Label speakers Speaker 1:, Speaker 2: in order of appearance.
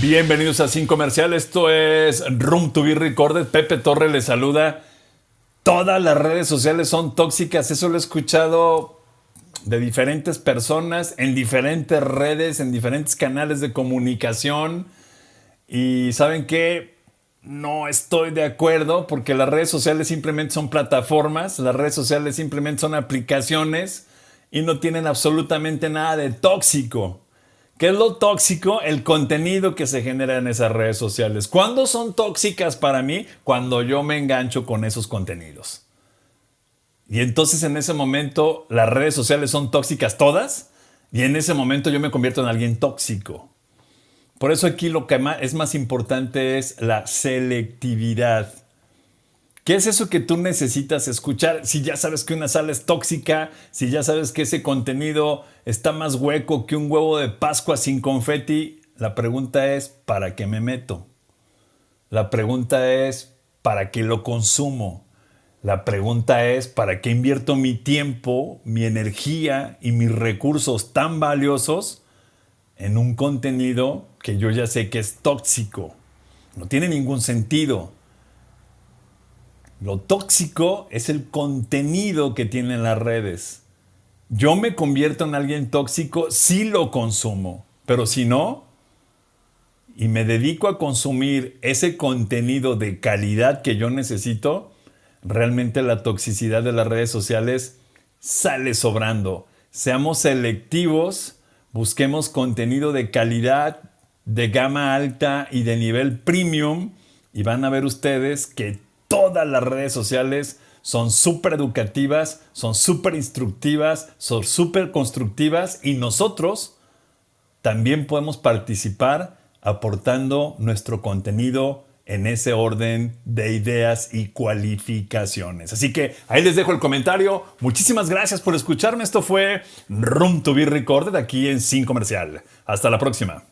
Speaker 1: Bienvenidos a Sin Comercial, esto es Room to Be Recorded. Pepe Torre les saluda. Todas las redes sociales son tóxicas, eso lo he escuchado de diferentes personas, en diferentes redes, en diferentes canales de comunicación. Y saben que no estoy de acuerdo porque las redes sociales simplemente son plataformas, las redes sociales simplemente son aplicaciones y no tienen absolutamente nada de tóxico. ¿Qué es lo tóxico? El contenido que se genera en esas redes sociales. ¿Cuándo son tóxicas para mí? Cuando yo me engancho con esos contenidos. Y entonces en ese momento las redes sociales son tóxicas todas y en ese momento yo me convierto en alguien tóxico. Por eso aquí lo que es más importante es la selectividad. ¿Qué es eso que tú necesitas escuchar? Si ya sabes que una sala es tóxica, si ya sabes que ese contenido está más hueco que un huevo de Pascua sin confeti, la pregunta es, ¿para qué me meto? La pregunta es, ¿para qué lo consumo? La pregunta es, ¿para qué invierto mi tiempo, mi energía y mis recursos tan valiosos en un contenido que yo ya sé que es tóxico? No tiene ningún sentido. Lo tóxico es el contenido que tienen las redes. Yo me convierto en alguien tóxico si lo consumo, pero si no, y me dedico a consumir ese contenido de calidad que yo necesito, realmente la toxicidad de las redes sociales sale sobrando. Seamos selectivos, busquemos contenido de calidad, de gama alta y de nivel premium, y van a ver ustedes que todas las redes sociales son súper educativas, son súper instructivas, son súper constructivas y nosotros también podemos participar aportando nuestro contenido en ese orden de ideas y cualificaciones. Así que ahí les dejo el comentario. Muchísimas gracias por escucharme. Esto fue Room to be Recorded aquí en Sin Comercial. Hasta la próxima.